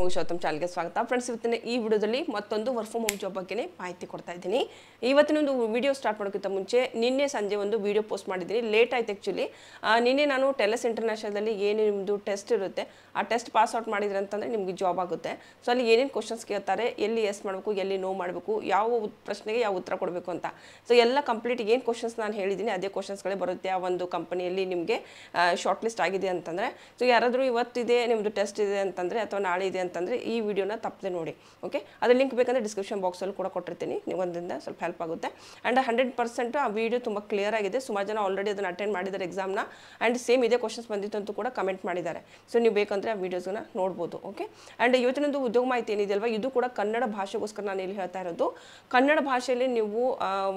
ಗೌತಮ್ ಚಾನಲ್ಗೆ ಸ್ವಾಗತ ಫ್ರೆಂಡ್ಸ್ ಇವತ್ತಿನ ಈ ವಿಡಿಯೋದಲ್ಲಿ ಮತ್ತೊಂದು ವರ್ಕ್ ಫ್ರಮ್ ಹೋಮ್ ಜಾಬ್ ಬಗ್ಗೆ ಮಾಹಿತಿ ಕೊಡ್ತಾ ಇದ್ದೀನಿ ಇವತ್ತಿನ ಒಂದು ವಿಡಿಯೋ ಸ್ಟಾರ್ಟ್ ಮಾಡೋಕ್ಕಿಂತ ಮುಂಚೆ ನಿನ್ನೆ ಸಂಜೆ ಒಂದು ವಿಡಿಯೋ ಪೋಸ್ಟ್ ಮಾಡಿದ್ದೀನಿ ಲೇಟ್ ಆಯ್ತು ಆ್ಯಕ್ಚುಲಿ ನಿನ್ನೆ ನಾನು ಟೆಲಸ್ ಇಂಟರ್ನ್ಯಾಷನಲ್ಲಿ ಏನು ನಿಮ್ಮದು ಟೆಸ್ಟ್ ಇರುತ್ತೆ ಆ ಟೆಸ್ಟ್ ಪಾಸ್ ಔಟ್ ಮಾಡಿದ್ರೆ ಅಂತಂದರೆ ನಿಮಗೆ ಜಾಬ್ ಆಗುತ್ತೆ ಸೊ ಅಲ್ಲಿ ಏನೇನು ಕ್ವಶನ್ಸ್ ಕೇಳ್ತಾರೆ ಎಲ್ಲಿ ಎಸ್ ಮಾಡಬೇಕು ಎಲ್ಲಿ ನೋ ಮಾಡಬೇಕು ಯಾವ ಪ್ರಶ್ನೆಗೆ ಯಾವ ಉತ್ತರ ಕೊಡಬೇಕು ಅಂತ ಸೊ ಎಲ್ಲ ಕಂಪ್ಲೀಟ್ ಏನು ಕ್ವಶನ್ಸ್ ನಾನು ಹೇಳಿದ್ದೀನಿ ಅದೇ ಕ್ವಶನ್ಸ್ಗಳೇ ಬರುತ್ತೆ ಆ ಒಂದು ಕಂಪನಿಯಲ್ಲಿ ನಿಮಗೆ ಶಾರ್ಟ್ ಲಿಸ್ಟ್ ಆಗಿದೆ ಅಂತಂದರೆ ಸೊ ಯಾರಾದರೂ ಇವತ್ತಿದೆ ನಿಮ್ಮದು ಟೆಸ್ಟ್ ಇದೆ ಅಂತಂದರೆ ಅಥವಾ ನಾಳೆ ಇದೆ ಅಂತಂದರೆ ಈ ವಿಡಿಯೋನ ತಪ್ಪದೆ ನೋಡಿ ಓಕೆ ಅದ್ರ ಲಿಂಕ್ ಬೇಕಂದರೆ ಡಿಸ್ಕ್ರಿಪ್ಷನ್ ಬಾಕ್ಸಲ್ಲಿ ಕೂಡ ಕೊಟ್ಟಿರ್ತೀನಿ ನೀವು ಒಂದರಿಂದ ಸ್ವಲ್ಪ ಹೆಲ್ಪ್ ಆಗುತ್ತೆ ಆ್ಯಂಡ್ ಹಂಡ್ರೆಡ್ ಪರ್ಸೆಂಟ್ ಆ ವಿಡಿಯೋ ತುಂಬ ಕ್ಲಿಯರ್ ಆಗಿದೆ ಸುಮಾರು ಜನ ಆಲ್ರೆಡಿ ಅದನ್ನು ಅಟೆಂಡ್ ಮಾಡಿದ್ದಾರೆ ಎಕ್ಸಾಮ್ನ ಆ್ಯಂಡ್ ಸೇಮ್ ಇದೇ ಕ್ವಶನ್ಸ್ ಬಂದಿತ್ತು ಅಂತೂ ಕೂಡ ಕಮೆಂಟ್ ಮಾಡಿದ್ದಾರೆ ಸೊ ನೀವು ಬೇಕಂದರೆ ಆ ವೀಡಿಯೋಸ್ನ ನೋಡ್ಬೋದು ಓಕೆ ಆ್ಯಂಡ್ ಇವತ್ತಿನೊಂದು ಉದ್ಯೋಗ ಮಾಹಿತಿ ಏನಿದೆ ಇದು ಕೂಡ ಕನ್ನಡ ಭಾಷೆಗೋಸ್ಕರ ನಾನು ಇಲ್ಲಿ ಹೇಳ್ತಾ ಇರೋದು ಕನ್ನಡ ಭಾಷೆಯಲ್ಲಿ ನೀವು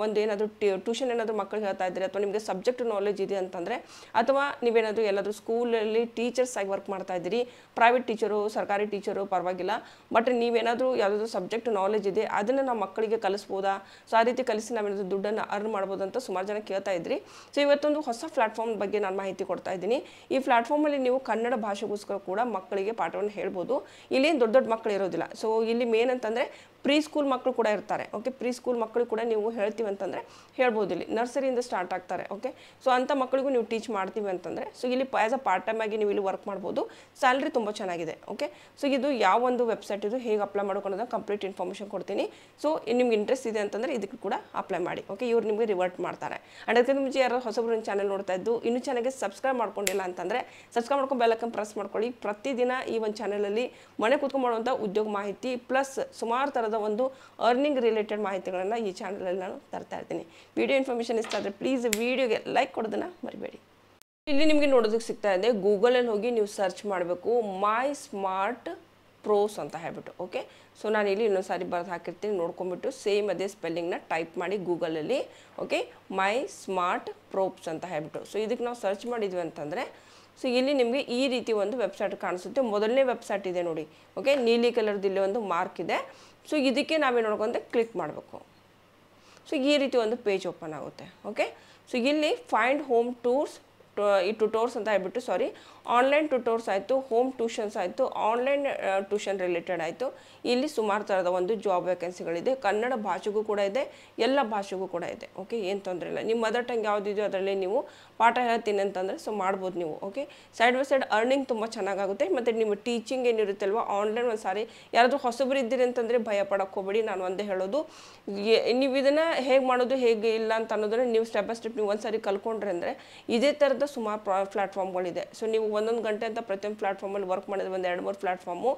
ಒಂದು ಏನಾದರೂ ಟ್ಯೂಷನ್ ಏನಾದರೂ ಮಕ್ಕಳು ಹೇಳ್ತಾ ಇದ್ದರೆ ಅಥವಾ ನಿಮಗೆ ಸಬ್ಜೆಕ್ಟ್ ನಾಲೆಜ್ ಇದೆ ಅಂತಂದರೆ ಅಥವಾ ನೀವೇನಾದರೂ ಎಲ್ಲಾದರೂ ಸ್ಕೂಲಲ್ಲಿ ಟೀಚರ್ಸ್ ಆಗಿ ವರ್ಕ್ ಮಾಡ್ತಾ ಇದ್ದೀರಿ ಪ್ರೈವೇಟ್ ಟೀಚರು ಸರ್ಕಾರಿ ಟೀಚರು ಪರವಾಗಿಲ್ಲ ಬಟ್ ನೀವೇನಾದರೂ ಯಾವುದಾದ್ರು ಸಬ್ಜೆಕ್ಟ್ ನಾಲೆಜ್ ಇದೆ ಅದನ್ನು ನಾವು ಮಕ್ಕಳಿಗೆ ಕಲಿಸ್ಬೋದಾ ಸೊ ಆ ರೀತಿ ಕಲಿಸಿ ನಾವೇನಾದರೂ ದುಡ್ಡನ್ನು ಅರ್ನ್ ಮಾಡ್ಬೋದು ಅಂತ ಸುಮಾರು ಜನ ಕೇಳ್ತಾ ಇದ್ರಿ ಸೊ ಇವತ್ತೊಂದು ಹೊಸ ಪ್ಲಾಟ್ಫಾರ್ಮ್ ಬಗ್ಗೆ ನಾನು ಮಾಹಿತಿ ಕೊಡ್ತಾ ಇದ್ದೀನಿ ಈ ಪ್ಲಾಟ್ಫಾರ್ಮಲ್ಲಿ ನೀವು ಕನ್ನಡ ಭಾಷೆಗೋಸ್ಕರ ಕೂಡ ಮಕ್ಕಳಿಗೆ ಪಾಠವನ್ನು ಹೇಳ್ಬೋದು ಇಲ್ಲಿ ದೊಡ್ಡ ದೊಡ್ಡ ಮಕ್ಕಳು ಇರೋದಿಲ್ಲ ಸೊ ಇಲ್ಲಿ ಮೇನ್ ಅಂತಂದರೆ ಪ್ರೀ ಸ್ಕೂಲ್ ಮಕ್ಕಳು ಕೂಡ ಇರ್ತಾರೆ ಓಕೆ ಪ್ರೀ ಸ್ಕೂಲ್ ಮಕ್ಕಳು ಕೂಡ ನೀವು ಹೇಳ್ತೀವಿ ಅಂತಂದರೆ ಹೇಳ್ಬೋದು ಇಲ್ಲಿ ನರ್ಸರಿಯಿಂದ ಸ್ಟಾರ್ಟ್ ಆಗ್ತಾರೆ ಓಕೆ ಸೊ ಅಂಥ ಮಕ್ಕಳಿಗೂ ನೀವು ಟೀಚ್ ಮಾಡ್ತೀವಿ ಅಂತಂದರೆ ಸೊ ಇಲ್ಲಿ ಆ್ಯಸ್ ಅ ಪಾರ್ಟ್ ಟೈಮ್ ಆಗಿ ನೀವು ಇಲ್ಲಿ ವರ್ಕ್ ಮಾಡ್ಬೋದು ಸ್ಯಾಲ್ರಿ ತುಂಬ ಚೆನ್ನಾಗಿದೆ ಓಕೆ ಸೊ ಇದು ಯಾವ ಒಂದು ವೆಬ್ಸೈಟ್ ಇದು ಹೇಗೆ ಅಪ್ಲೈ ಮಾಡ್ಕೊಂಡು ಕಂಪ್ಲೀಟ್ ಇನ್ಫಾರ್ಮೇಷನ್ ಕೊಡ್ತೀನಿ ಸೊ ನಿಮ್ಗೆ ಇಂಟ್ರೆಸ್ಟ್ ಇದೆ ಅಂತಂದರೆ ಇದಕ್ಕೆ ಕೂಡ ಅಪ್ಲೈ ಮಾಡಿ ಓಕೆ ಇವ್ರು ನಿಮಗೆ ರಿವರ್ಟ್ ಮಾಡ್ತಾರೆ ಆ್ಯಂಡ್ ಅದಕ್ಕೆ ಮುಂಚೆ ಯಾರು ಹೊಸಬ್ರು ಚಾನೆಲ್ ಚಾನಲ್ ನೋಡ್ತಾ ಇದ್ದು ಇನ್ನೂ ಚೆನ್ನಾಗಿ ಸಬ್ಸ್ಕ್ರೈಬ್ ಮಾಡ್ಕೊಂಡಿಲ್ಲ ಅಂತಂದರೆ ಸಬ್ಸ್ಕ್ರೈಬ್ ಮಾಡ್ಕೊಂಡು ಬೆಲ್ಲಕ್ಕೆ ಪ್ರೆಸ್ ಮಾಡ್ಕೊಳ್ಳಿ ಪ್ರತಿದಿನ ಈ ಒಂದು ಚಾನಲಲ್ಲಿ ಮನೆ ಕೂತ್ಕೊಂಡು ಮಾಡುವಂಥ ಉದ್ಯೋಗ ಮಾಹಿತಿ ಪ್ಲಸ್ ಸುಮಾರು ಥರದ ಒಂದು ಅರ್ನಿಂಗ್ ರಿಲೇಟೆಡ್ ಮಾಹಿತಿಗಳನ್ನು ಈ ಚಾನಲಲ್ಲಿ ನಾನು ತರ್ತಾ ಇರ್ತೀನಿ ವಿಡಿಯೋ ಇನ್ಫಾರ್ಮೇಷನ್ ಇಷ್ಟ ಆದರೆ ಪ್ಲೀಸ್ ವಿಡಿಯೋಗೆ ಲೈಕ್ ಕೊಡೋದನ್ನ ಮರಿಬೇಡಿ ಇಲ್ಲಿ ನಿಮಗೆ ನೋಡೋದಕ್ಕೆ ಸಿಗ್ತಾ ಇದೆ ಗೂಗಲಲ್ಲಿ ಹೋಗಿ ನೀವು ಸರ್ಚ್ ಮಾಡಬೇಕು ಮೈ ಸ್ಮಾರ್ಟ್ ಪ್ರೋಸ್ ಅಂತ ಹೇಳ್ಬಿಟ್ಟು ಓಕೆ ಸೊ ನಾನು ಇಲ್ಲಿ ಇನ್ನೊಂದು ಸಾರಿ ಬರೆದು ಹಾಕಿರ್ತೀನಿ ನೋಡ್ಕೊಂಬಿಟ್ಟು ಸೇಮ್ ಅದೇ ಸ್ಪೆಲ್ಲಿಂಗ್ನ ಟೈಪ್ ಮಾಡಿ ಗೂಗಲಲ್ಲಿ ಓಕೆ ಮೈ ಸ್ಮಾರ್ಟ್ ಪ್ರೋಪ್ಸ್ ಅಂತ ಹೇಳ್ಬಿಟ್ಟು ಸೊ ಇದಕ್ಕೆ ನಾವು ಸರ್ಚ್ ಮಾಡಿದ್ವಿ ಅಂತಂದರೆ ಸೊ ಇಲ್ಲಿ ನಿಮಗೆ ಈ ರೀತಿ ಒಂದು ವೆಬ್ಸೈಟ್ ಕಾಣಿಸುತ್ತೆ ಮೊದಲನೇ ವೆಬ್ಸೈಟ್ ಇದೆ ನೋಡಿ ಓಕೆ ನೀಲಿ ಕಲರ್ದು ಇಲ್ಲಿ ಒಂದು ಮಾರ್ಕ್ ಇದೆ ಸೊ ಇದಕ್ಕೆ ನಾವೇನು ನೋಡ್ಕೊಂತೆ ಕ್ಲಿಕ್ ಮಾಡಬೇಕು ಸೊ ಈ ರೀತಿ ಒಂದು ಪೇಜ್ ಓಪನ್ ಆಗುತ್ತೆ ಓಕೆ ಸೊ ಇಲ್ಲಿ ಫೈಂಡ್ ಹೋಮ್ ಟೂರ್ಸ್ ಈ ಟ್ಯೂಟೋರ್ಸ್ ಅಂತ ಹೇಳ್ಬಿಟ್ಟು ಸಾರಿ ಆನ್ಲೈನ್ ಟ್ಯೂಟೋರ್ಸ್ ಆಯಿತು ಹೋಮ್ ಟ್ಯೂಷನ್ಸ್ ಆಯಿತು ಆನ್ಲೈನ್ ಟ್ಯೂಷನ್ ರಿಲೇಟೆಡ್ ಆಯಿತು ಇಲ್ಲಿ ಸುಮಾರು ಥರದ ಒಂದು ಜಾಬ್ ವ್ಯಾಕೆನ್ಸಿಗಳಿದೆ ಕನ್ನಡ ಭಾಷೆಗೂ ಕೂಡ ಇದೆ ಎಲ್ಲ ಭಾಷೆಗೂ ಕೂಡ ಇದೆ ಓಕೆ ಏನು ತೊಂದರೆ ಇಲ್ಲ ನಿಮ್ಮ ಮದರ್ ಟಂಗ್ ಯಾವುದಿದೆಯೋ ಅದರಲ್ಲಿ ನೀವು ಪಾಠ ಹೇಳ್ತೀನಿ ಅಂತಂದರೆ ಸೊ ಮಾಡ್ಬೋದು ನೀವು okay side by side earning ತುಂಬ ಚೆನ್ನಾಗಾಗುತ್ತೆ ಮತ್ತು ನಿಮ್ಮ ಟೀಚಿಂಗ್ ಏನಿರುತ್ತೆ ಅಲ್ವಾ ಆನ್ಲೈನ್ ಒಂದು ಸಾರಿ ಯಾರಾದರೂ ಹೊಸಬ್ರು ಇದ್ದೀರಿ ಅಂತಂದರೆ ಭಯ ಪಡಕ್ಕೆ ನಾನು ಒಂದೇ ಹೇಳೋದು ನೀವು ಇದನ್ನು ಹೇಗೆ ಮಾಡೋದು ಹೇಗೆ ಇಲ್ಲ ಅಂತ ಅನ್ನೋದನ್ನು ನೀವು ಸ್ಟೆಪ್ ಬೈ ಸ್ಟೆಪ್ ನೀವು ಒಂದು ಸಾರಿ ಕಲ್ಕೊಂಡ್ರೆ ಅಂದರೆ ಇದೇ ಥರದ ಸುಮಾರು ಪ್ರಾ ಸೊ ನೀವು ಒಂದೊಂದು ಗಂಟೆ ಅಂತ ಪ್ರತಿಯೊಂದು ಪ್ಲ್ಯಾಟ್ಫಾರ್ಮಲ್ಲಿ ವರ್ಕ್ ಮಾಡಿದ ಒಂದು ಎರಡು ಮೂರು ಪ್ಲ್ಯಾಟ್ಫಾರ್ಮು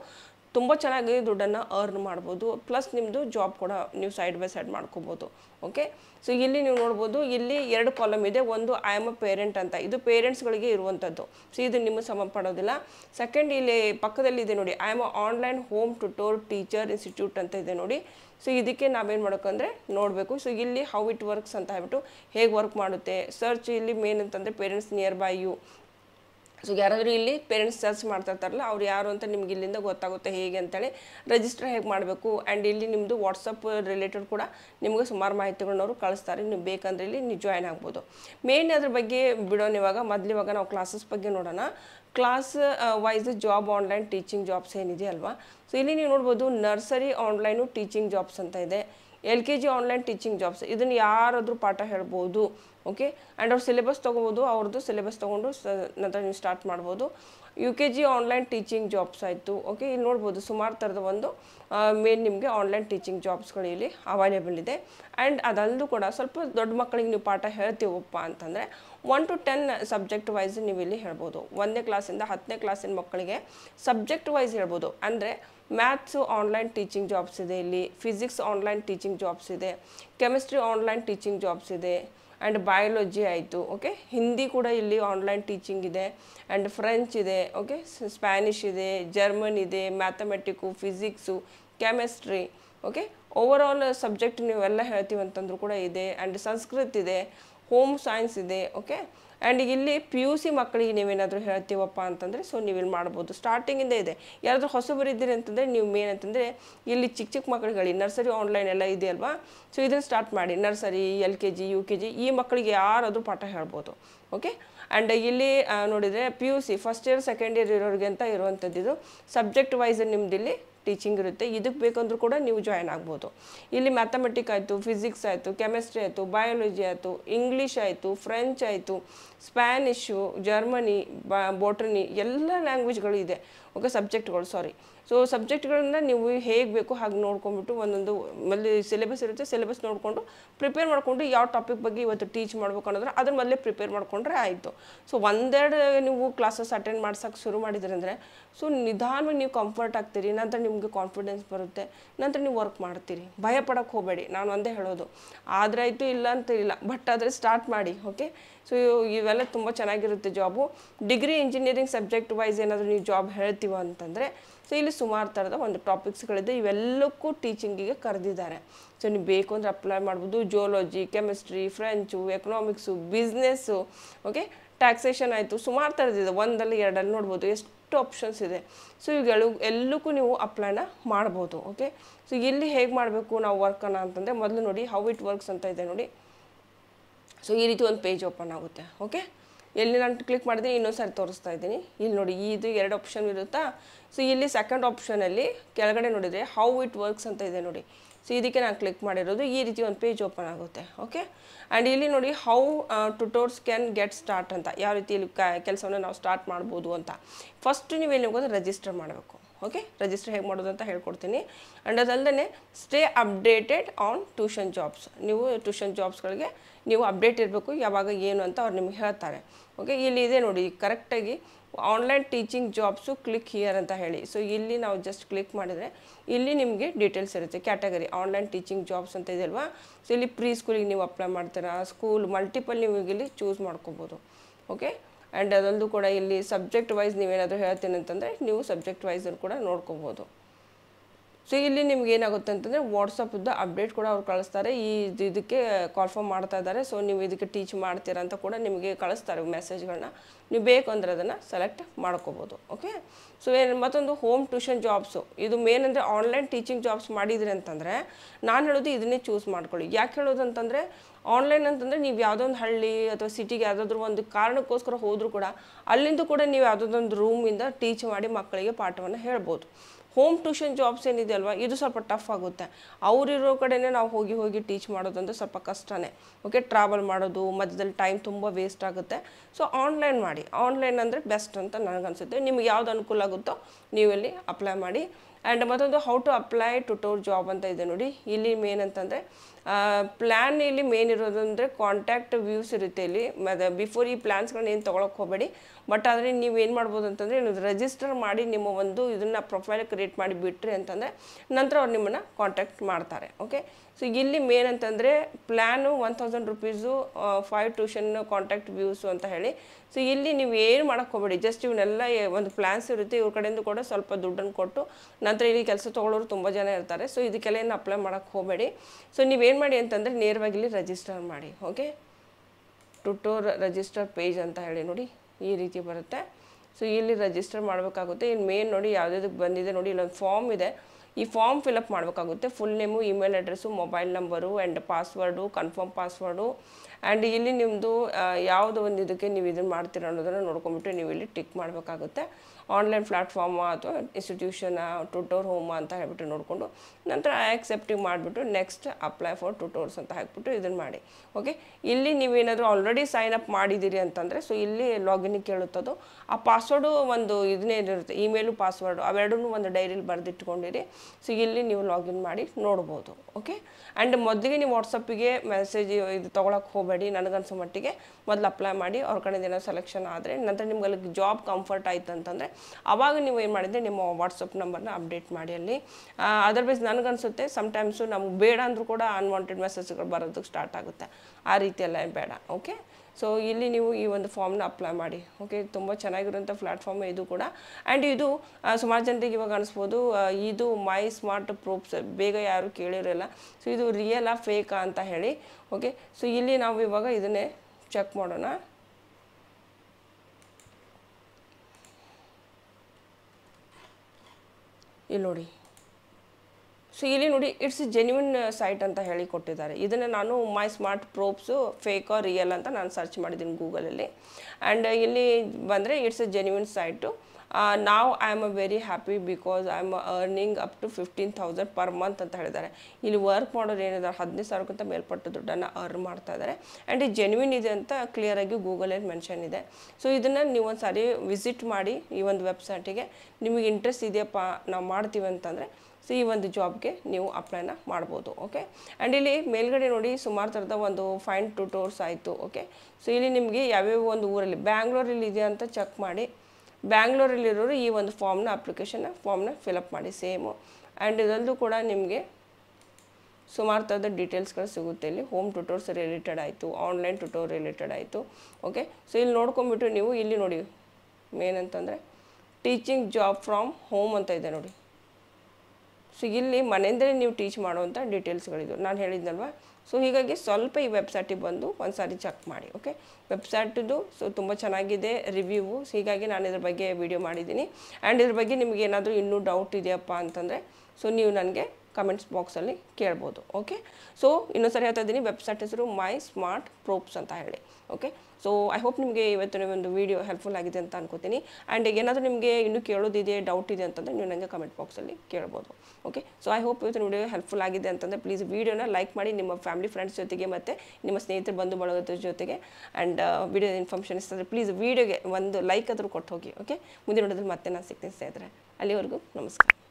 ತುಂಬ ಚೆನ್ನಾಗಿ ದುಡ್ಡನ್ನು ಅರ್ನ್ ಮಾಡ್ಬೋದು ಪ್ಲಸ್ ನಿಮ್ಮದು ಜಾಬ್ ಕೂಡ ನೀವು ಸೈಡ್ ಬೈ ಸೈಡ್ ಮಾಡ್ಕೋಬೋದು ಓಕೆ ಸೊ ಇಲ್ಲಿ ನೀವು ನೋಡ್ಬೋದು ಇಲ್ಲಿ ಎರಡು ಕಾಲಮ್ ಇದೆ ಒಂದು ಐ ಆಮ್ ಅ ಪೇರೆಂಟ್ ಅಂತ ಇದು ಪೇರೆಂಟ್ಸ್ಗಳಿಗೆ ಇರುವಂಥದ್ದು ಸೊ ಇದು ನಿಮಗೆ ಸಮ ಪಡೋದಿಲ್ಲ ಸೆಕೆಂಡ್ ಇಲ್ಲಿ ಪಕ್ಕದಲ್ಲಿ ಇದೆ ನೋಡಿ I am a online home tutor teacher institute ಅಂತ ಇದೆ ನೋಡಿ ಸೊ ಇದಕ್ಕೆ ನಾವೇನು ಮಾಡೋಕ್ಕಂದರೆ ನೋಡಬೇಕು ಸೊ ಇಲ್ಲಿ ಹೌ ಇಟ್ ವರ್ಕ್ಸ್ ಅಂತ ಹೇಳ್ಬಿಟ್ಟು ಹೇಗೆ ವರ್ಕ್ ಮಾಡುತ್ತೆ ಸರ್ಚ್ ಇಲ್ಲಿ ಮೇನ್ ಅಂತಂದರೆ parents near by you so ಯಾರಾದರೂ ಇಲ್ಲಿ ಪೇರೆಂಟ್ಸ್ ಸರ್ಚ್ ಮಾಡ್ತಾ ಇರ್ತಾರಲ್ಲ ಅವ್ರು ಯಾರು ಅಂತ ನಿಮ್ಗೆ ಇಲ್ಲಿಂದ ಗೊತ್ತಾಗುತ್ತೆ ಹೇಗೆ ಅಂತೇಳಿ ರಿಜಿಸ್ಟರ್ ಹೇಗೆ ಮಾಡಬೇಕು ಆ್ಯಂಡ್ ಇಲ್ಲಿ ನಿಮ್ಮದು ವಾಟ್ಸಪ್ ರಿಲೇಟೆಡ್ ಕೂಡ ನಿಮಗೆ ಸುಮಾರು ಮಾಹಿತಿಗಳನ್ನ ಅವರು ಕಳಿಸ್ತಾರೆ ನೀವು ಬೇಕಂದ್ರೆ ಇಲ್ಲಿ ನೀವು ಜಾಯ್ನ್ ಆಗ್ಬೋದು ಮೇನ್ ಅದ್ರ ಬಗ್ಗೆ ಬಿಡೋಣ ಇವಾಗ ಮೊದಲು ಇವಾಗ ನಾವು ಕ್ಲಾಸಸ್ ಬಗ್ಗೆ ನೋಡೋಣ class wise job online teaching jobs ಏನಿದೆ ಅಲ್ವಾ ಸೊ ಇಲ್ಲಿ ನೀವು ನೋಡ್ಬೋದು ನರ್ಸರಿ ಆನ್ಲೈನು ಟೀಚಿಂಗ್ ಜಾಬ್ಸ್ ಅಂತ ಇದೆ L K G online teaching jobs ಇದನ್ನು ಯಾರಾದರೂ ಪಾಠ ಹೇಳ್ಬೋದು ಓಕೆ ಆ್ಯಂಡ್ ಅವ್ರ ಸಿಲೆಬಸ್ ತೊಗೋಬೋದು ಅವ್ರದ್ದು ಸಿಲೆಬಸ್ ತೊಗೊಂಡು ಸ ನಂತರ ನೀವು ಸ್ಟಾರ್ಟ್ ಮಾಡ್ಬೋದು U K G online teaching jobs ಆಯಿತು ಓಕೆ ಇಲ್ಲಿ ನೋಡ್ಬೋದು ಸುಮಾರು ಥರದ ಒಂದು ಮೇನ್ ನಿಮಗೆ ಆನ್ಲೈನ್ ಟೀಚಿಂಗ್ ಜಾಬ್ಸ್ಗಳು ಇಲ್ಲಿ ಅವೈಲೇಬಲ್ ಇದೆ ಆ್ಯಂಡ್ ಅದಲ್ಲೂ ಕೂಡ ಸ್ವಲ್ಪ ದೊಡ್ಡ ಮಕ್ಕಳಿಗೆ ನೀವು ಪಾಠ ಹೇಳ್ತೀವಪ್ಪ ಅಂತಂದರೆ one to ten subject wise ನೀವು ಇಲ್ಲಿ ಹೇಳ್ಬೋದು ಒಂದನೇ ಕ್ಲಾಸಿಂದ ಹತ್ತನೇ ಕ್ಲಾಸಿನ ಮಕ್ಕಳಿಗೆ ಸಬ್ಜೆಕ್ಟ್ ವೈಸ್ ಹೇಳ್ಬೋದು ಅಂದರೆ ಮ್ಯಾಥ್ಸು ಆನ್ಲೈನ್ ಟೀಚಿಂಗ್ ಜಾಬ್ಸ್ ಇದೆ ಇಲ್ಲಿ ಫಿಸಿಕ್ಸ್ ಆನ್ಲೈನ್ ಟೀಚಿಂಗ್ ಜಾಬ್ಸ್ ಇದೆ ಕೆಮಿಸ್ಟ್ರಿ ಆನ್ಲೈನ್ ಟೀಚಿಂಗ್ ಜಾಬ್ಸ್ ಇದೆ ಆ್ಯಂಡ್ ಬಯಾಲಜಿ ಆಯಿತು ಓಕೆ ಹಿಂದಿ ಕೂಡ ಇಲ್ಲಿ ಆನ್ಲೈನ್ ಟೀಚಿಂಗ್ ಇದೆ ಆ್ಯಂಡ್ ಫ್ರೆಂಚ್ ಇದೆ ಓಕೆ ಸ್ಪ್ಯಾನಿಷ್ ಇದೆ ಜರ್ಮನ್ ಇದೆ mathematic physics chemistry okay over all subject ನೀವೆಲ್ಲ ಹೇಳ್ತೀವಿ ಕೂಡ ಇದೆ ಆ್ಯಂಡ್ ಸಂಸ್ಕೃತ್ ಇದೆ ಹೋಮ್ ಸೈನ್ಸ್ ಇದೆ ಓಕೆ ಆ್ಯಂಡ್ ಇಲ್ಲಿ ಪಿ ಯು ಸಿ ಮಕ್ಕಳಿಗೆ ನೀವೇನಾದರೂ ಹೇಳ್ತೀವಪ್ಪ ಅಂತಂದರೆ ಸೊ ನೀವಿಲ್ಲಿ ಮಾಡ್ಬೋದು ಸ್ಟಾರ್ಟಿಂಗಿಂದ ಇದೆ ಯಾರಾದರೂ ಬರಿದ್ದೀರಿ ಅಂತಂದರೆ ನೀವು ಮೇನ್ ಅಂತಂದರೆ ಇಲ್ಲಿ ಚಿಕ್ಕ ಚಿಕ್ಕ ಮಕ್ಕಳಿಗೆ ನರ್ಸರಿ ಆನ್ಲೈನ್ ಎಲ್ಲ ಇದೆ ಅಲ್ವಾ ಸೊ ಇದನ್ನು ಸ್ಟಾರ್ಟ್ ಮಾಡಿ nursery L K G U K G ಈ ಮಕ್ಕಳಿಗೆ ಯಾರಾದರೂ ಪಾಠ ಹೇಳ್ಬೋದು ಓಕೆ ಆ್ಯಂಡ್ ಇಲ್ಲಿ ನೋಡಿದರೆ P U C first year second year ಇರೋರಿಗೆ ಅಂತ ಇರುವಂಥದ್ದು ಸಬ್ಜೆಕ್ಟ್ ವೈಸ್ ನಿಮ್ಮದಿಲ್ಲಿ ಟೀಚಿಂಗ್ ಇರುತ್ತೆ ಇದಕ್ಕೆ ಬೇಕಂದ್ರೂ ಕೂಡ ನೀವು ಜಾಯ್ನ್ ಆಗ್ಬೋದು ಇಲ್ಲಿ ಮ್ಯಾಥಮೆಟಿಕ್ ಆಯಿತು ಫಿಸಿಕ್ಸ್ ಆಯಿತು ಕೆಮಿಸ್ಟ್ರಿ ಆಯಿತು ಬಯಾಲಜಿ ಆಯಿತು ಇಂಗ್ಲೀಷ್ ಆಯಿತು ಫ್ರೆಂಚ್ ಆಯಿತು ಸ್ಪ್ಯಾನಿಷು ಜರ್ಮನಿ ಬಾ ಬೊಟ್ರನಿ ಎಲ್ಲ ಲ್ಯಾಂಗ್ವೇಜ್ಗಳು ಇದೆ ಓಕೆ ಸಬ್ಜೆಕ್ಟ್ಗಳು ಸಾರಿ ಸೊ ಸಬ್ಜೆಕ್ಟ್ಗಳನ್ನ ನೀವು ಹೇಗೆ ಬೇಕು ಹಾಗೆ ನೋಡ್ಕೊಂಬಿಟ್ಟು ಒಂದೊಂದು ಮಲ್ಲಿ ಸಿಲೆಬಸ್ ಇರುತ್ತೆ ಸಿಲೆಬಸ್ ನೋಡಿಕೊಂಡು ಪ್ರಿಪೇರ್ ಮಾಡಿಕೊಂಡು ಯಾವ ಟಾಪಿಕ್ ಬಗ್ಗೆ ಇವತ್ತು ಟೀಚ್ ಮಾಡ್ಬೇಕು ಅನ್ನೋದ್ರೆ ಅದ್ರ ಮೊದಲೇ ಪ್ರಿಪೇರ್ ಮಾಡಿಕೊಂಡ್ರೆ ಆಯಿತು ಸೊ ಒಂದೆರಡು ನೀವು ಕ್ಲಾಸಸ್ ಅಟೆಂಡ್ ಮಾಡ್ಸೋಕ್ಕೆ ಶುರು ಮಾಡಿದ್ರಿ ಅಂದರೆ ಸೊ ನಿಧಾನವಾಗಿ ನೀವು ಕಂಫರ್ಟ್ ಆಗ್ತೀರಿ ನಂತರ ನಿಮಗೆ ಕಾನ್ಫಿಡೆನ್ಸ್ ಬರುತ್ತೆ ನಂತರ ನೀವು ವರ್ಕ್ ಮಾಡ್ತೀರಿ ಭಯ ಹೋಗಬೇಡಿ ನಾನು ಒಂದೇ ಹೇಳೋದು ಆಯಿತು ಇಲ್ಲ ಅಂತ ಇಲ್ಲ ಬಟ್ ಆದರೆ ಸ್ಟಾರ್ಟ್ ಮಾಡಿ ಓಕೆ ಸೊ ಇವೆಲ್ಲ ತುಂಬ ಚೆನ್ನಾಗಿರುತ್ತೆ job degree engineering subject wise ಏನಾದರೂ ನೀವು ಜಾಬ್ ಹೇಳ್ತೀರಿ ಹೇಳ್ತೀವ ಅಂತಂದರೆ ಸೊ ಇಲ್ಲಿ ಸುಮಾರು ಥರದ ಒಂದು ಟಾಪಿಕ್ಸ್ಗಳಿದೆ ಇವೆಲ್ಲಕ್ಕೂ ಟೀಚಿಂಗಿಗೆ ಕರೆದಿದ್ದಾರೆ ಸೊ ನೀವು ಬೇಕು ಅಂದರೆ ಅಪ್ಲೈ ಮಾಡ್ಬೋದು zoology chemistry French economics business okay taxation ಆಯಿತು ಸುಮಾರು ಥರದಿದೆ ಒಂದಲ್ಲಿ ಎರಡಲ್ಲಿ ನೋಡ್ಬೋದು ಎಷ್ಟು ಆಪ್ಷನ್ಸ್ ಇದೆ ಸೊ ಇವುಗಳು ಎಲ್ಲಕ್ಕೂ ನೀವು ಅಪ್ಲೈನ ಮಾಡ್ಬೋದು ಓಕೆ ಸೊ ಇಲ್ಲಿ ಹೇಗೆ ಮಾಡಬೇಕು ನಾವು ವರ್ಕನ್ನು ಅಂತಂದರೆ ಮೊದಲು ನೋಡಿ ಹೌ ಇಟ್ ವರ್ಕ್ಸ್ ಅಂತ ಇದೆ ನೋಡಿ ಸೊ ಈ ರೀತಿ ಒಂದು ಪೇಜ್ ಓಪನ್ ಆಗುತ್ತೆ ಓಕೆ ಎಲ್ಲಿ ನಾನು ಕ್ಲಿಕ್ ಮಾಡಿದ್ರೆ ಇನ್ನೊಂದು ತೋರಿಸ್ತಾ ಇದ್ದೀನಿ ಇಲ್ಲಿ ನೋಡಿ ಇದು ಎರಡು ಆಪ್ಷನ್ ಇರುತ್ತಾ ಸೊ ಇಲ್ಲಿ ಸೆಕೆಂಡ್ ಆಪ್ಷನಲ್ಲಿ ಕೆಳಗಡೆ ನೋಡಿದರೆ ಹೌ ಇಟ್ ವರ್ಕ್ಸ್ ಅಂತ ಇದೆ ನೋಡಿ ಸೊ ಇದಕ್ಕೆ ನಾನು ಕ್ಲಿಕ್ ಮಾಡಿರೋದು ಈ ರೀತಿ ಒಂದು ಪೇಜ್ ಓಪನ್ ಆಗುತ್ತೆ ಓಕೆ ಆ್ಯಂಡ್ ಇಲ್ಲಿ ನೋಡಿ how tutors can get start ಅಂತ ಯಾವ ರೀತಿ ಇಲ್ಲಿ ಕೆಲಸವನ್ನು ನಾವು ಸ್ಟಾರ್ಟ್ ಮಾಡ್ಬೋದು ಅಂತ ಫಸ್ಟ್ ನೀವು ಇಲ್ಲಿ ಹೋಗೋದು ರಿಜಿಸ್ಟರ್ ಮಾಡಬೇಕು ಓಕೆ ರಿಜಿಸ್ಟರ್ ಹೇಗೆ ಮಾಡೋದು ಅಂತ ಹೇಳ್ಕೊಡ್ತೀನಿ ಆ್ಯಂಡ್ ಅದಲ್ಲದೆ stay updated on tuition jobs ನೀವು ಟ್ಯೂಷನ್ ಜಾಬ್ಸ್ಗಳಿಗೆ ನೀವು ಅಪ್ಡೇಟ್ ಇರಬೇಕು ಯಾವಾಗ ಏನು ಅಂತ ಅವ್ರು ನಿಮ್ಗೆ ಹೇಳ್ತಾರೆ ಓಕೆ ಇಲ್ಲಿ ಇದೆ ನೋಡಿ ಕರೆಕ್ಟಾಗಿ online teaching jobs click here ಅಂತ ಹೇಳಿ ಸೊ ಇಲ್ಲಿ ನಾವು ಜಸ್ಟ್ ಕ್ಲಿಕ್ ಮಾಡಿದರೆ ಇಲ್ಲಿ ನಿಮಗೆ ಡೀಟೇಲ್ಸ್ ಇರುತ್ತೆ ಕ್ಯಾಟಗರಿ ಆನ್ಲೈನ್ ಟೀಚಿಂಗ್ ಜಾಬ್ಸ್ ಅಂತ ಇದೆ ಅಲ್ವಾ ಸೊ ಇಲ್ಲಿ ಪ್ರೀ ಸ್ಕೂಲಿಗೆ ನೀವು ಅಪ್ಲೈ ಮಾಡ್ತೀರಾ ಸ್ಕೂಲ್ ಮಲ್ಟಿಪಲ್ ನೀವು ಇಲ್ಲಿ ಚೂಸ್ ಮಾಡ್ಕೋಬೋದು ಓಕೆ ಆ್ಯಂಡ್ ಅದರಲ್ಲೂ ಕೂಡ ಇಲ್ಲಿ ಸಬ್ಜೆಕ್ಟ್ ವೈಸ್ ನೀವೇನಾದರೂ ಹೇಳ್ತೀನಿ ಅಂತಂದರೆ ನೀವು ಸಬ್ಜೆಕ್ಟ್ ವೈಸನ್ನು ಕೂಡ ನೋಡ್ಕೋಬೋದು ಸೊ ಇಲ್ಲಿ ನಿಮ್ಗೆ ಏನಾಗುತ್ತೆ ಅಂತಂದರೆ ವಾಟ್ಸಪ್ ಅಪ್ಡೇಟ್ ಕೂಡ ಅವ್ರು ಕಳಿಸ್ತಾರೆ ಈ ಇದಕ್ಕೆ ಕಾಲ್ಫರ್ಮ್ ಮಾಡ್ತಾ ಇದ್ದಾರೆ ಸೊ ನೀವು ಇದಕ್ಕೆ ಟೀಚ್ ಮಾಡ್ತೀರಾ ಅಂತ ಕೂಡ ನಿಮಗೆ ಕಳಿಸ್ತಾರೆ ಮೆಸೇಜ್ಗಳನ್ನ ನೀವು ಬೇಕು ಅಂದರೆ ಅದನ್ನು ಸೆಲೆಕ್ಟ್ ಮಾಡ್ಕೋಬೋದು ಓಕೆ ಸೊ ಏನು ಮತ್ತೊಂದು ಹೋಮ್ ಟ್ಯೂಷನ್ ಜಾಬ್ಸು ಇದು ಮೇನ್ ಅಂದರೆ ಆನ್ಲೈನ್ ಟೀಚಿಂಗ್ ಜಾಬ್ಸ್ ಮಾಡಿದ್ರಿ ಅಂತಂದರೆ ನಾನು ಹೇಳೋದು ಇದನ್ನೇ ಚೂಸ್ ಮಾಡ್ಕೊಳ್ಳಿ ಯಾಕೆ ಹೇಳೋದು ಅಂತಂದ್ರೆ ಆನ್ಲೈನ್ ಅಂತಂದರೆ ನೀವು ಯಾವುದೋ ಒಂದು ಹಳ್ಳಿ ಅಥವಾ ಸಿಟಿಗೆ ಯಾವುದಾದ್ರೂ ಒಂದು ಕಾರಣಕ್ಕೋಸ್ಕರ ಹೋದರೂ ಕೂಡ ಅಲ್ಲಿಂದ ಕೂಡ ನೀವು ರೂಮ್ ರೂಮಿಂದ ಟೀಚ್ ಮಾಡಿ ಮಕ್ಕಳಿಗೆ ಪಾಠವನ್ನು ಹೇಳ್ಬೋದು ಹೋಮ್ ಟ್ಯೂಷನ್ ಜಾಬ್ಸ್ ಏನಿದೆ ಅಲ್ವಾ ಇದು ಸ್ವಲ್ಪ ಟಫ್ ಆಗುತ್ತೆ ಅವರಿರೋ ಕಡೆನೇ ನಾವು ಹೋಗಿ ಹೋಗಿ ಟೀಚ್ ಮಾಡೋದಂದ್ರೆ ಸ್ವಲ್ಪ ಕಷ್ಟನೇ ಓಕೆ ಟ್ರಾವೆಲ್ ಮಾಡೋದು ಮಧ್ಯದಲ್ಲಿ ಟೈಮ್ ತುಂಬ ವೇಸ್ಟ್ ಆಗುತ್ತೆ ಸೊ ಆನ್ಲೈನ್ ಮಾಡಿ ಆನ್ಲೈನ್ ಅಂದರೆ ಬೆಸ್ಟ್ ಅಂತ ನನಗನ್ಸುತ್ತೆ ನಿಮ್ಗೆ ಯಾವ್ದು ಅನುಕೂಲ ಆಗುತ್ತೋ ಇಲ್ಲಿ ಅಪ್ಲೈ ಮಾಡಿ ಆ್ಯಂಡ್ ಮತ್ತೊಂದು how to apply to tutor job ಅಂತ ಇದೆ ನೋಡಿ ಇಲ್ಲಿ ಮೇನ್ ಅಂತಂದರೆ ಪ್ಲ್ಯಾನ್ ಇಲ್ಲಿ ಮೇನ್ ಇರೋದು ಅಂದರೆ ಕಾಂಟ್ಯಾಕ್ಟ್ ವ್ಯೂಸ್ ಇರುತ್ತೆ ಇಲ್ಲಿ ಮತ್ತು ಬಿಫೋರ್ ಈ ಪ್ಲ್ಯಾನ್ಸ್ಗಳನ್ನ ಏನು ತೊಗೊಳಕ್ಕೆ ಹೋಗಬೇಡಿ ಬಟ್ ಆದರೆ ನೀವು ಏನು ಮಾಡ್ಬೋದು ಅಂತಂದರೆ ನೀವು ರಿಜಿಸ್ಟರ್ ಮಾಡಿ ನಿಮ್ಮ ಒಂದು ಇದನ್ನು ಪ್ರೊಫೈಲ್ ಕ್ರಿಯೇಟ್ ಮಾಡಿ ಬಿಟ್ರಿ ಅಂತಂದರೆ ನಂತರ ಅವ್ರು ನಿಮ್ಮನ್ನು ಕಾಂಟ್ಯಾಕ್ಟ್ ಮಾಡ್ತಾರೆ ಓಕೆ ಸೊ ಇಲ್ಲಿ ಮೇನ್ ಅಂತಂದರೆ plan one thousand rupees five tuition contact views ಅಂತ ಹೇಳಿ ಸೊ ಇಲ್ಲಿ ನೀವು ಏನು ಮಾಡೋಕ್ಕೆ ಹೋಗಬೇಡಿ ಜಸ್ಟ್ ಇವನ್ನೆಲ್ಲ ಒಂದು ಪ್ಲ್ಯಾನ್ಸ್ ಇರುತ್ತೆ ಇವ್ರ ಕಡೆಯಿಂದ ಕೂಡ ಸ್ವಲ್ಪ ದುಡ್ಡನ್ನು ಕೊಟ್ಟು ನಂತರ ಇಲ್ಲಿ ಕೆಲಸ ತೊಗೊಳ್ಳೋರು ತುಂಬ ಜನ ಇರ್ತಾರೆ ಸೊ ಇದಕ್ಕೆಲ್ಲ ಏನು ಅಪ್ಲೈ ಮಾಡೋಕ್ಕೆ ಹೋಗಬೇಡಿ ಸೊ ನೀವು ಏನು ಮಾಡಿ ಅಂತಂದರೆ ನೇರವಾಗಿ ಇಲ್ಲಿ ರಿಜಿಸ್ಟರ್ ಮಾಡಿ ಓಕೆ ಟುಟೋರ್ ರಿಜಿಸ್ಟರ್ ಪೇಜ್ ಅಂತ ಹೇಳಿ ನೋಡಿ ಈ ರೀತಿ ಬರುತ್ತೆ ಸೊ ಇಲ್ಲಿ ರಿಜಿಸ್ಟರ್ ಮಾಡಬೇಕಾಗುತ್ತೆ ಇನ್ನು ಮೇನ್ ನೋಡಿ ಯಾವುದಕ್ಕೆ ಬಂದಿದೆ ನೋಡಿ ಇಲ್ಲೊಂದು ಫಾರ್ಮ್ ಇದೆ ಈ ಫಾರ್ಮ್ ಫಿಲಪ್ ಮಾಡಬೇಕಾಗುತ್ತೆ full name email address mobile number and password confirm password and ಇಲ್ಲಿ ನಿಮ್ಮದು ಯಾವುದೋ ಒಂದು ಇದಕ್ಕೆ ನೀವು ಇದನ್ನು ಮಾಡ್ತೀರ ಅನ್ನೋದನ್ನು ನೋಡ್ಕೊಂಬಿಟ್ಟು ನೀವು ಇಲ್ಲಿ ಟಿಕ್ ಮಾಡಬೇಕಾಗುತ್ತೆ ಆನ್ಲೈನ್ ಪ್ಲಾಟ್ಫಾರ್ಮ ಅಥವಾ ಇನ್ಸ್ಟಿಟ್ಯೂಷನ ಟ್ಯೂಟೋರ್ ಹೋಮ್ ಅಂತ ಹೇಳ್ಬಿಟ್ಟು ನೋಡಿಕೊಂಡು ನಂತರ ಆಕ್ಸೆಪ್ಟಿಂಗ್ ಮಾಡಿಬಿಟ್ಟು ನೆಕ್ಸ್ಟ್ ಅಪ್ಲೈ ಫಾರ್ ಟ್ಯೂಟೋರ್ಸ್ ಅಂತ ಹಾಕ್ಬಿಟ್ಟು ಇದನ್ನು ಮಾಡಿ ಓಕೆ ಇಲ್ಲಿ ನೀವೇನಾದರೂ ಆಲ್ರೆಡಿ ಸೈನ್ ಅಪ್ ಮಾಡಿದ್ದೀರಿ ಅಂತಂದರೆ ಸೊ ಇಲ್ಲಿ ಲಾಗಿನ್ ಕೇಳುತ್ತದೋ ಆ ಪಾಸ್ವರ್ಡು ಒಂದು ಇದನ್ನೇ ಇರುತ್ತೆ ಇಮೇಲು ಪಾಸ್ವರ್ಡು ಅವೆರಡೂ ಒಂದು ಡೈರಿಲಿ ಬರೆದಿಟ್ಕೊಂಡಿರಿ ಸೊ ಇಲ್ಲಿ ನೀವು ಲಾಗಿನ್ ಮಾಡಿ ನೋಡ್ಬೋದು ಓಕೆ ಆ್ಯಂಡ್ ಮೊದಲಿಗೆ ನೀವು ವಾಟ್ಸಪ್ಪಿಗೆ ಮೆಸೇಜ್ ಇದು ತೊಗೊಳಕ್ಕೆ ಹೋಗಿ ಹೋಗಬೇಡಿ ನನಗನ್ಸೋ ಮಟ್ಟಿಗೆ ಮೊದಲು ಅಪ್ಲೈ ಮಾಡಿ ಅವ್ರ ಕಡೆಯಿಂದ ಏನೋ ಸೆಲೆಕ್ಷನ್ ಆದರೆ ನಂತರ ನಿಮ್ಗೆ ಅಲ್ಲಿ ಜಾಬ್ ಕಂಫರ್ಟ್ ಆಯಿತು ಅಂತಂದರೆ ಅವಾಗ ನೀವು ಏನು ಮಾಡಿದರೆ ನಿಮ್ಮ ವಾಟ್ಸಪ್ ನಂಬರ್ನ ಅಪ್ಡೇಟ್ ಮಾಡಿ ಅಲ್ಲಿ ಅದರ್ವೈಸ್ ನನಗನ್ಸುತ್ತೆ ಸಮಟೈಮ್ಸು ನಮ್ಗೆ ಬೇಡ ಅಂದರೂ ಕೂಡ ಅನ್ವಾಂಟೆಡ್ ಮೆಸೇಜ್ಗಳು ಬರೋದಕ್ಕೆ ಸ್ಟಾರ್ಟ್ ಆಗುತ್ತೆ ಆ ರೀತಿಯೆಲ್ಲ ಬೇಡ ಓಕೆ ಸೊ ಇಲ್ಲಿ ನೀವು ಈ ಒಂದು ಫಾರ್ಮ್ನ ಅಪ್ಲೈ ಮಾಡಿ ಓಕೆ ತುಂಬ ಚೆನ್ನಾಗಿರುವಂಥ ಪ್ಲಾಟ್ಫಾರ್ಮ್ ಇದು ಕೂಡ ಆ್ಯಂಡ್ ಇದು ಸುಮಾರು ಜನರಿಗೆ ಇವಾಗ ಅನಿಸ್ಬೋದು ಇದು ಮೈ ಸ್ಮಾರ್ಟ್ ಪ್ರೂಫ್ಸ್ ಬೇಗ ಯಾರು ಕೇಳಿರಲ್ಲ ಸೊ ಇದು ರಿಯಲಾ ಫೇಕಾ ಅಂತ ಹೇಳಿ ಓಕೆ ಸೊ ಇಲ್ಲಿ ನಾವು ಇವಾಗ ಇದನ್ನೇ ಚೆಕ್ ಮಾಡೋಣ ಇಲ್ಲಿ ನೋಡಿ ಸೊ ಇಲ್ಲಿ ನೋಡಿ ಇಟ್ಸ್ ಜೆನ್ಯೂನ್ ಸೈಟ್ ಅಂತ ಹೇಳಿ ಕೊಟ್ಟಿದ್ದಾರೆ ಇದನ್ನು ನಾನು my smart props fake or real ಅಂತ ನಾನು ಸರ್ಚ್ ಮಾಡಿದ್ದೀನಿ ಗೂಗಲಲ್ಲಿ ಆ್ಯಂಡ್ uh, ಇಲ್ಲಿ ಬಂದರೆ ಇಟ್ಸ್ ಎ ಜೆನ್ಯೂನ್ ಸೈಟು ನಾವು I am a very happy because I am earning up to fifteen thousand per month ಅಂತ ಹೇಳಿದ್ದಾರೆ ಇಲ್ಲಿ ವರ್ಕ್ ಮಾಡೋರು ಏನಿದ್ದಾರೆ ಹದಿನೈದು ಸಾವಿರಕ್ಕಿಂತ ಮೇಲ್ಪಟ್ಟ ದುಡ್ಡನ್ನು ಅರ್ನ್ ಮಾಡ್ತಾ ಇದ್ದಾರೆ ಆ್ಯಂಡ್ ಈ ಜೆನ್ಯೂನ್ ಇದೆ ಅಂತ ಕ್ಲಿಯರಾಗಿ ಗೂಗಲಲ್ಲಿ ಮೆನ್ಷನ್ ಇದೆ ಸೊ ಇದನ್ನು ನೀವೊಂದು ಸಾರಿ ವಿಸಿಟ್ ಮಾಡಿ ಈ ಒಂದು ವೆಬ್ಸೈಟಿಗೆ ನಿಮಗೆ ಇಂಟ್ರೆಸ್ಟ್ ಇದೆಯಪ್ಪ ನಾವು ಮಾಡ್ತೀವಿ ಅಂತಂದರೆ ಸೊ ಈ ಒಂದು ಜಾಬ್ಗೆ ನೀವು ಅಪ್ಲೈನ ಮಾಡ್ಬೋದು ಓಕೆ ಆ್ಯಂಡ್ ಇಲ್ಲಿ ಮೇಲ್ಗಡೆ ನೋಡಿ ಸುಮಾರು ಥರದ ಒಂದು ಫೈನ್ ಟೂಟೋರ್ಸ್ ಆಯಿತು ಓಕೆ ಸೊ ಇಲ್ಲಿ ನಿಮಗೆ ಯಾವ್ಯಾವ ಒಂದು ಊರಲ್ಲಿ ಬ್ಯಾಂಗ್ಳೂರಲ್ಲಿ ಇದೆಯಾ ಅಂತ ಚೆಕ್ ಮಾಡಿ ಬ್ಯಾಂಗ್ಳೂರಲ್ಲಿರೋರು ಈ ಒಂದು ಫಾರ್ಮ್ನ ಅಪ್ಲಿಕೇಶನ್ನ ಫಾರ್ಮ್ನ ಫಿಲಪ್ ಮಾಡಿ ಸೇಮು ಆ್ಯಂಡ್ ಇದರಲ್ಲೂ ಕೂಡ ನಿಮಗೆ ಸುಮಾರು ಥರದ ಡೀಟೇಲ್ಸ್ಗಳು ಸಿಗುತ್ತೆ ಇಲ್ಲಿ ಹೋಮ್ ಟ್ಯೂಟೋರ್ಸ್ ರಿಲೇಟೆಡ್ ಆಯಿತು ಆನ್ಲೈನ್ ಟ್ಯೂಟೋರ್ ರಿಲೇಟೆಡ್ ಆಯಿತು ಓಕೆ ಸೊ ಇಲ್ಲಿ ನೋಡ್ಕೊಂಬಿಟ್ಟು ನೀವು ಇಲ್ಲಿ ನೋಡಿ ಮೇನ್ ಅಂತಂದರೆ ಟೀಚಿಂಗ್ ಜಾಬ್ ಫ್ರಾಮ್ ಹೋಮ್ ಅಂತ ಇದೆ ನೋಡಿ ಸೊ ಇಲ್ಲಿ ಮನೆಯಿಂದಲೇ ನೀವು ಟೀಚ್ ಮಾಡುವಂಥ ಡೀಟೇಲ್ಸ್ಗಳಿದು ನಾನು ಹೇಳಿದ್ನಲ್ವ ಸೊ ಹೀಗಾಗಿ ಸ್ವಲ್ಪ ಈ ವೆಬ್ಸೈಟಿಗೆ ಬಂದು ಒಂದು ಸಾರಿ ಚೆಕ್ ಮಾಡಿ ಓಕೆ ವೆಬ್ಸೈಟ್ದು ಸೊ ತುಂಬ ಚೆನ್ನಾಗಿದೆ ರಿವ್ಯೂವು ಸೊ ಹೀಗಾಗಿ ನಾನು ಇದ್ರ ಬಗ್ಗೆ ವಿಡಿಯೋ ಮಾಡಿದ್ದೀನಿ ಆ್ಯಂಡ್ ಇದ್ರ ಬಗ್ಗೆ ನಿಮಗೆ ಏನಾದರೂ ಇನ್ನೂ ಡೌಟ್ ಇದೆಯಪ್ಪ ಅಂತಂದರೆ ಸೊ ನೀವು ನನಗೆ ಕಮೆಂಟ್ಸ್ ಬಾಕ್ಸಲ್ಲಿ ಕೇಳ್ಬೋದು ಓಕೆ ಸೊ ಇನ್ನೊಂದ್ಸರಿ ಹೇಳ್ತಾ ಇದ್ದೀನಿ ವೆಬ್ಸೈಟ್ ಹೆಸರು ಮೈ ಸ್ಮಾರ್ಟ್ ಪ್ರೋಪ್ಸ್ ಅಂತ ಹೇಳಿ ಓಕೆ ಸೊ ಐ ಹೋಪ್ ನಿಮಗೆ ಇವತ್ತಿನ ಒಂದು ವೀಡಿಯೋ ಹೆಲ್ಪ್ಫುಲ್ ಆಗಿದೆ ಅಂತ ಅನ್ಕೋತೀನಿ ಆ್ಯಂಡ್ ಏನಾದರೂ ನಿಮಗೆ ಇನ್ನೂ ಕೇಳೋದಿದೆ ಡೌಟ್ ಇದೆ ಅಂತಂದರೆ ನೀವು ನನಗೆ ಕಮೆಂಟ್ ಬಾಕ್ಸಲ್ಲಿ ಕೇಳ್ಬೋದು ಓಕೆ ಸೊ ಐ ಹೋಪ್ ಇವತ್ತಿನ ವೀಡಿಯೋ ಹೆಲ್ಪ್ಫುಲ್ ಆಗಿದೆ ಅಂತಂದರೆ ಪ್ಲೀಸ್ ವೀಡಿಯೋನ ಲೈಕ್ ಮಾಡಿ ನಿಮ್ಮ ಫ್ಯಾಮಿಲಿ ಫ್ರೆಂಡ್ಸ್ ಜೊತೆಗೆ ಮತ್ತು ನಿಮ್ಮ ಸ್ನೇಹಿತರು ಬಂಧು ಬಳಗದ ಜೊತೆಗೆ ಆ್ಯಂಡ್ ವೀಡಿಯೋ ಇನ್ಫಾರ್ಮೇಷನ್ ಇಸ್ತಂದರೆ ಪ್ಲೀಸ್ ವೀಡಿಯೋಗೆ ಒಂದು ಲೈಕ್ ಆದರೂ ಕೊಟ್ಟು ಹೋಗಿ ಓಕೆ ಮುಂದಿನ ನೋಡೋದ್ರೆ ಮತ್ತೆ ನಾನು ಸಿಗ್ತೀನಿ ಸ್ನೇಹಿತರೆ ಅಲ್ಲಿವರೆಗೂ ನಮಸ್ಕಾರ